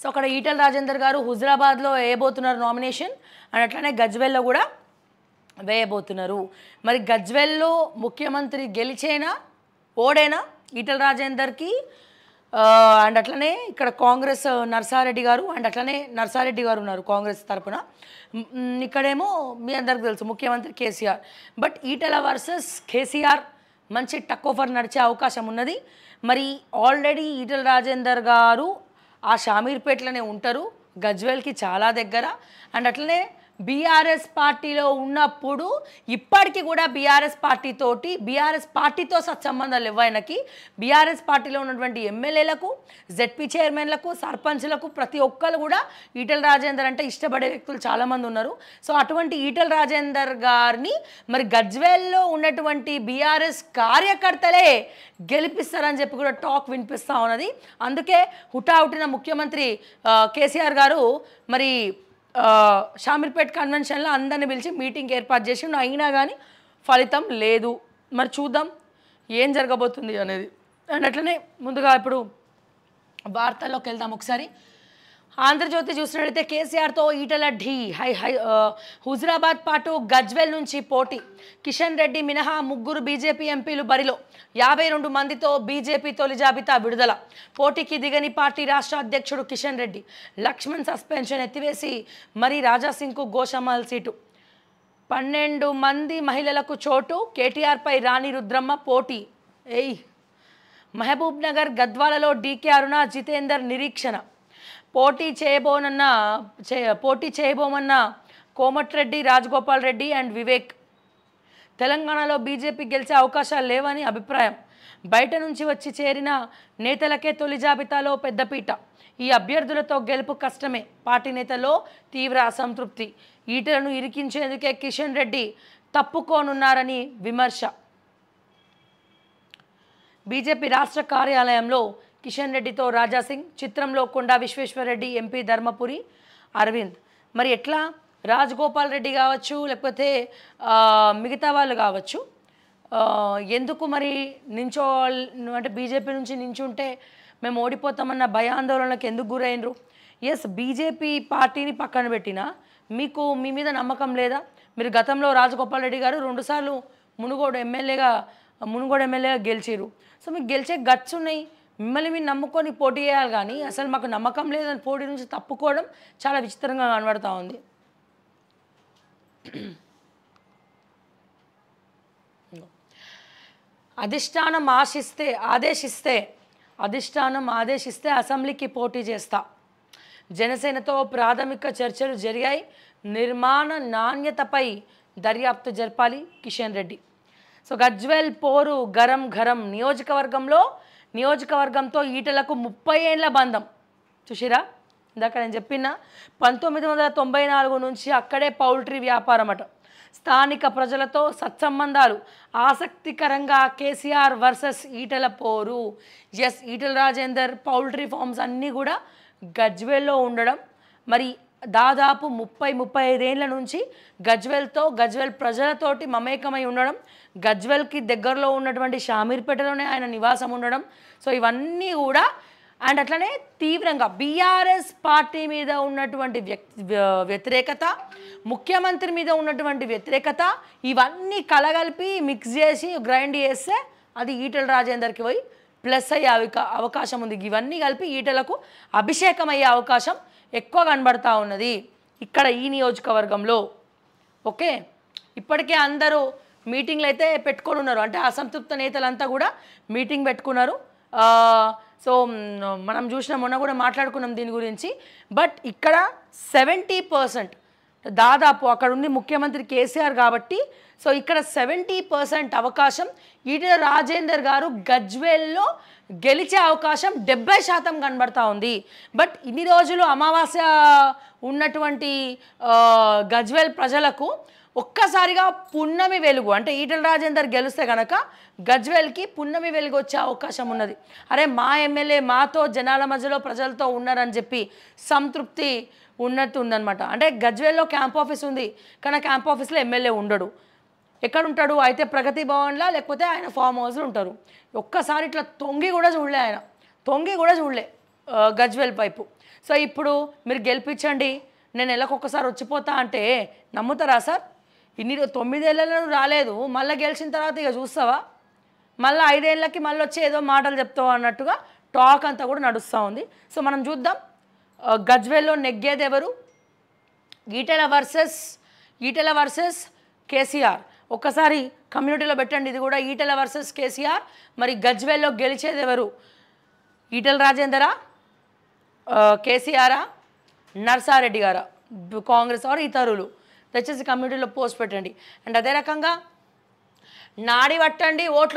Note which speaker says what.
Speaker 1: so అక్కడ ఈటల రాజేందర్ గారు హుజరాబాద్లో వేయబోతున్నారు నామినేషన్ అండ్ అట్లానే గజ్వెల్లో కూడా వేయబోతున్నారు మరి గజ్వెల్లో ముఖ్యమంత్రి గెలిచేనా ఓడేనా ఈటల రాజేందర్కి అండ్ అట్లనే ఇక్కడ కాంగ్రెస్ నర్సారెడ్డి గారు అండ్ అట్లనే నర్సారెడ్డి గారు ఉన్నారు కాంగ్రెస్ తరఫున ఇక్కడేమో మీ అందరికి తెలుసు ముఖ్యమంత్రి కేసీఆర్ బట్ ఈటల వర్సెస్ కేసీఆర్ మంచి టక్ ఓఫర్ నడిచే అవకాశం ఉన్నది మరి ఆల్రెడీ ఈటల రాజేందర్ గారు ఆ షామీర్పేటలోనే ఉంటారు గజ్వేల్కి చాలా దగ్గర అండ్ అట్లనే బీఆర్ఎస్ పార్టీలో ఉన్నప్పుడు ఇప్పటికీ కూడా బీఆర్ఎస్ పార్టీతోటి బీఆర్ఎస్ పార్టీతో సత్సంబంధాలు ఇవ్వయనకి బీఆర్ఎస్ పార్టీలో ఉన్నటువంటి ఎమ్మెల్యేలకు జెడ్పీ చైర్మన్లకు సర్పంచ్లకు ప్రతి ఒక్కరు కూడా ఈటల రాజేందర్ అంటే ఇష్టపడే వ్యక్తులు చాలామంది ఉన్నారు సో అటువంటి ఈటల రాజేందర్ గారిని మరి గజ్వేల్లో ఉన్నటువంటి బీఆర్ఎస్ కార్యకర్తలే గెలిపిస్తారని చెప్పి కూడా టాక్ వినిపిస్తూ ఉన్నది అందుకే హుటాహుటిన ముఖ్యమంత్రి కేసీఆర్ గారు మరి షామీర్పేట్ కన్వెన్షన్లో అందరిని పిలిచి మీటింగ్ ఏర్పాటు చేసి అయినా కానీ ఫలితం లేదు మరి చూద్దాం ఏం జరగబోతుంది అనేది అండ్ అట్లనే ముందుగా ఇప్పుడు వార్తల్లోకి వెళ్దాం ఒకసారి ఆంధ్రజ్యోతి చూసినట్లయితే కేసీఆర్తో ఈటల ఢీ హై హై హుజురాబాద్ పాటు గజ్వెల్ నుంచి పోటీ కిషన్ రెడ్డి మినహా ముగ్గురు బీజేపీ ఎంపీలు బరిలో యాభై రెండు మందితో బీజేపీ తొలి జాబితా విడుదల పోటీకి దిగని పార్టీ రాష్ట్ర అధ్యక్షుడు కిషన్ రెడ్డి లక్ష్మణ్ సస్పెన్షన్ ఎత్తివేసి మరి రాజాసింగ్కు గోషమాల్ సీటు పన్నెండు మంది మహిళలకు చోటు కేటీఆర్పై రాణి రుద్రమ్మ పోటీ ఏయ్ మహబూబ్ నగర్ గద్వాలలో డీకే అరుణ జితేందర్ నిరీక్షణ పోటీ చేయబోనన్న చే పోటీ చేయబోమన్న కోమటిరెడ్డి రాజగోపాల్ రెడ్డి అండ్ వివేక్ తెలంగాణలో బీజేపీ గెలిచే అవకాశాలు లేవని అభిప్రాయం బయట నుంచి వచ్చి చేరిన నేతలకే తొలి జాబితాలో పెద్దపీట ఈ అభ్యర్థులతో గెలుపు కష్టమే పార్టీ నేతల్లో తీవ్ర అసంతృప్తి ఈటలను ఇరికించేందుకే కిషన్ రెడ్డి తప్పుకోనున్నారని విమర్శ బీజేపీ రాష్ట్ర కార్యాలయంలో కిషన్ రెడ్డితో రాజాసింగ్ చిత్రంలో కొండా విశ్వేశ్వరరెడ్డి ఎంపీ ధర్మపురి అరవింద్ మరి ఎట్లా రాజగోపాల్ రెడ్డి కావచ్చు లేకపోతే మిగతా వాళ్ళు కావచ్చు ఎందుకు మరి నించో అంటే బీజేపీ నుంచి నించుంటే మేము ఓడిపోతామన్న భయాందోళనలకు ఎందుకు గురైనరు ఎస్ బీజేపీ పార్టీని పక్కన పెట్టినా మీకు మీ మీద నమ్మకం లేదా మీరు గతంలో రాజగోపాల్ రెడ్డి గారు రెండుసార్లు మునుగోడు ఎమ్మెల్యేగా మునుగోడు ఎమ్మెల్యేగా గెలిచిరు సో మీకు గెలిచే గట్స్ ఉన్నాయి మిమ్మల్ని మీరు నమ్ముకొని పోటీ చేయాలి కానీ అసలు మాకు నమ్మకం లేదని పోటీ నుంచి తప్పుకోవడం చాలా విచిత్రంగా కనబడుతూ ఉంది అధిష్టానం ఆశిస్తే ఆదేశిస్తే అధిష్టానం ఆదేశిస్తే అసెంబ్లీకి పోటీ చేస్తా జనసేనతో ప్రాథమిక చర్చలు జరిగాయి నిర్మాణ నాణ్యతపై దర్యాప్తు జరపాలి కిషన్ రెడ్డి సో గజ్వెల్ పోరు గరం గరం నియోజకవర్గంలో నియోజకవర్గంతో ఈటలకు ముప్పై ఏండ్ల బంధం చూసిరా ఇందాక నేను చెప్పిన పంతొమ్మిది వందల తొంభై నాలుగు నుంచి అక్కడే పౌల్ట్రీ వ్యాపారం అట స్థానిక ప్రజలతో సత్సంబంధాలు ఆసక్తికరంగా కేసీఆర్ వర్సెస్ ఈటల పోరు ఎస్ ఈటల రాజేందర్ పౌల్ట్రీ ఫార్మ్స్ అన్నీ కూడా గజ్వేల్లో ఉండడం మరి దాదాపు ముప్పై ముప్పై ఐదేళ్ల నుంచి గజ్వెల్తో గజ్వెల్ ప్రజలతోటి మమేకమై ఉండడం గజ్వెల్కి దగ్గరలో ఉన్నటువంటి షామీర్పేటలోనే ఆయన నివాసం ఉండడం సో ఇవన్నీ కూడా అండ్ అట్లనే తీవ్రంగా బీఆర్ఎస్ పార్టీ మీద ఉన్నటువంటి వ్యతిరేకత ముఖ్యమంత్రి మీద ఉన్నటువంటి వ్యతిరేకత ఇవన్నీ కలగలిపి మిక్స్ చేసి గ్రైండ్ చేస్తే అది ఈటల రాజేందర్కి పోయి ప్లస్ అయ్యే అవకాశం ఉంది ఇవన్నీ కలిపి ఈటలకు అభిషేకం అయ్యే అవకాశం ఎక్కువ కనబడతా ఉన్నది ఇక్కడ ఈ నియోజకవర్గంలో ఓకే ఇప్పటికే అందరూ మీటింగ్లు అయితే పెట్టుకొని ఉన్నారు అంటే అసంతృప్త నేతలంతా కూడా మీటింగ్ పెట్టుకున్నారు సో మనం చూసిన మొన్న కూడా మాట్లాడుకున్నాం దీని గురించి బట్ ఇక్కడ సెవెంటీ పర్సెంట్ దాదాపు అక్కడున్న ముఖ్యమంత్రి కేసీఆర్ కాబట్టి సో ఇక్కడ సెవెంటీ పర్సెంట్ అవకాశం ఈటెల రాజేందర్ గారు గజ్వేల్లో గెలిచే అవకాశం డెబ్బై శాతం కనబడతా ఉంది బట్ ఇన్ని రోజులు అమావాస్య ఉన్నటువంటి గజ్వేల్ ప్రజలకు ఒక్కసారిగా పున్నమి వెలుగు అంటే ఈటల రాజేందర్ గెలిస్తే కనుక గజ్వేల్కి పున్నమి వెలుగు వచ్చే అవకాశం ఉన్నది అరే మా ఎమ్మెల్యే మాతో జనాల మధ్యలో ప్రజలతో ఉన్నారని చెప్పి సంతృప్తి ఉన్నట్టు ఉందనమాట అంటే గజ్వేల్లో క్యాంప్ ఆఫీస్ ఉంది కానీ క్యాంప్ ఆఫీస్లో ఎమ్మెల్యే ఉండడు ఎక్కడ ఉంటాడు అయితే ప్రగతి భవన్లా లేకపోతే ఆయన ఫామ్ హౌస్లో ఉంటారు ఒక్కసారి ఇట్లా తొంగి కూడా చూడలే ఆయన తొంగి కూడా చూడలే గజ్వేల్ పైపు సో ఇప్పుడు మీరు గెలిపించండి నేను ఎలాకొకసారి వచ్చిపోతా అంటే నమ్ముతారా సార్ ఇన్ని తొమ్మిదేళ్ళలో రాలేదు మళ్ళీ గెలిచిన తర్వాత ఇక చూస్తావా మళ్ళీ ఐదేళ్ళకి మళ్ళీ వచ్చి ఏదో మాటలు చెప్తావు అన్నట్టుగా టాక్ అంతా కూడా నడుస్తూ ఉంది సో మనం చూద్దాం గజ్వేల్లో నెగ్గేది ఎవరు ఈటెల వర్సెస్ ఈటెల వర్సెస్ కేసీఆర్ ఒక్కసారి కమ్యూనిటీలో పెట్టండి ఇది కూడా ఈటెల వర్సెస్ కేసీఆర్ మరి గజ్వేల్లో గెలిచేది ఎవరు ఈటెల రాజేందరా కేసీఆరా నర్సారెడ్డి గారా కాంగ్రెస్ వారు ఇతరులు దయచేసి కమ్యూనిటీలో పోస్ట్ పెట్టండి అండ్ అదే రకంగా నాడి పట్టండి ఓట్లు